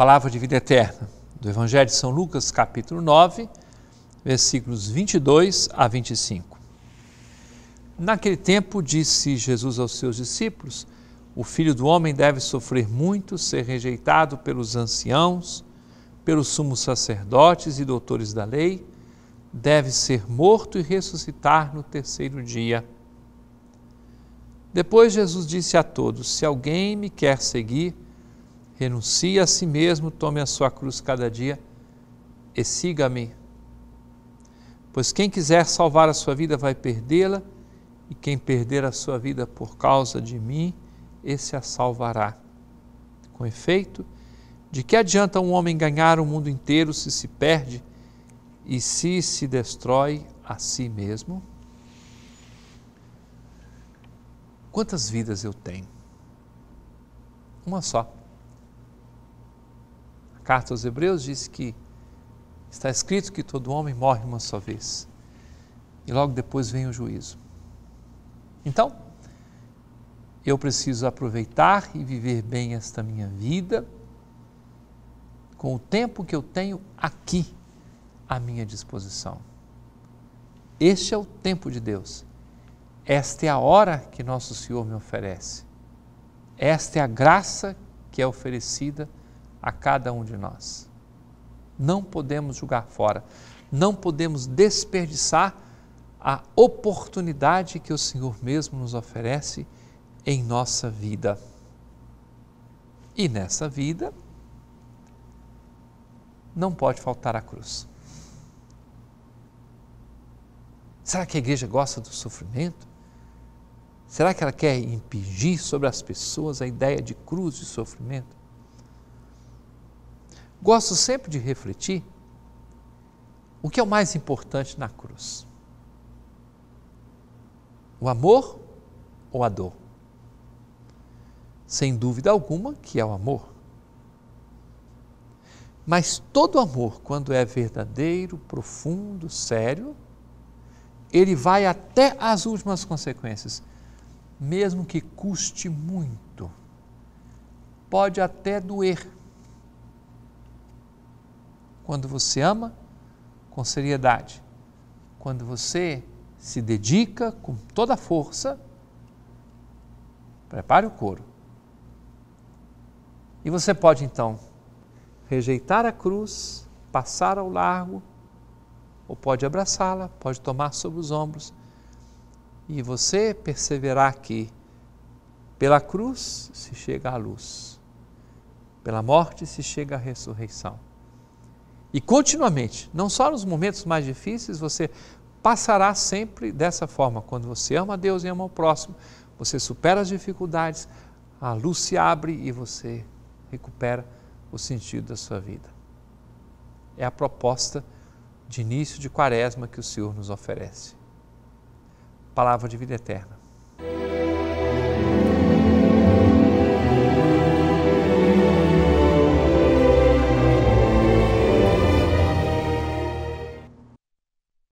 palavra de vida eterna, do Evangelho de São Lucas, capítulo 9, versículos 22 a 25. Naquele tempo disse Jesus aos seus discípulos: O filho do homem deve sofrer muito, ser rejeitado pelos anciãos, pelos sumos sacerdotes e doutores da lei, deve ser morto e ressuscitar no terceiro dia. Depois Jesus disse a todos: Se alguém me quer seguir, renuncie a si mesmo, tome a sua cruz cada dia e siga-me. Pois quem quiser salvar a sua vida vai perdê-la, e quem perder a sua vida por causa de mim, esse a salvará. Com efeito, de que adianta um homem ganhar o mundo inteiro se se perde e se se destrói a si mesmo? Quantas vidas eu tenho? Uma só carta aos Hebreus diz que está escrito que todo homem morre uma só vez e logo depois vem o juízo. Então, eu preciso aproveitar e viver bem esta minha vida com o tempo que eu tenho aqui à minha disposição. Este é o tempo de Deus. Esta é a hora que nosso Senhor me oferece. Esta é a graça que é oferecida a cada um de nós. Não podemos jogar fora, não podemos desperdiçar a oportunidade que o Senhor mesmo nos oferece em nossa vida. E nessa vida, não pode faltar a cruz. Será que a igreja gosta do sofrimento? Será que ela quer impingir sobre as pessoas a ideia de cruz e sofrimento? gosto sempre de refletir o que é o mais importante na cruz: o amor ou a dor? Sem dúvida alguma que é o amor. Mas todo amor, quando é verdadeiro, profundo, sério, ele vai até as últimas consequências, mesmo que custe muito. Pode até doer quando você ama com seriedade, quando você se dedica com toda a força, prepare o couro. E você pode então rejeitar a cruz, passar ao largo, ou pode abraçá-la, pode tomar sobre os ombros. E você perceberá que pela cruz se chega à luz, pela morte se chega à ressurreição. E continuamente, não só nos momentos mais difíceis, você passará sempre dessa forma. Quando você ama a Deus e ama o próximo, você supera as dificuldades, a luz se abre e você recupera o sentido da sua vida. É a proposta de início de quaresma que o Senhor nos oferece. Palavra de vida eterna.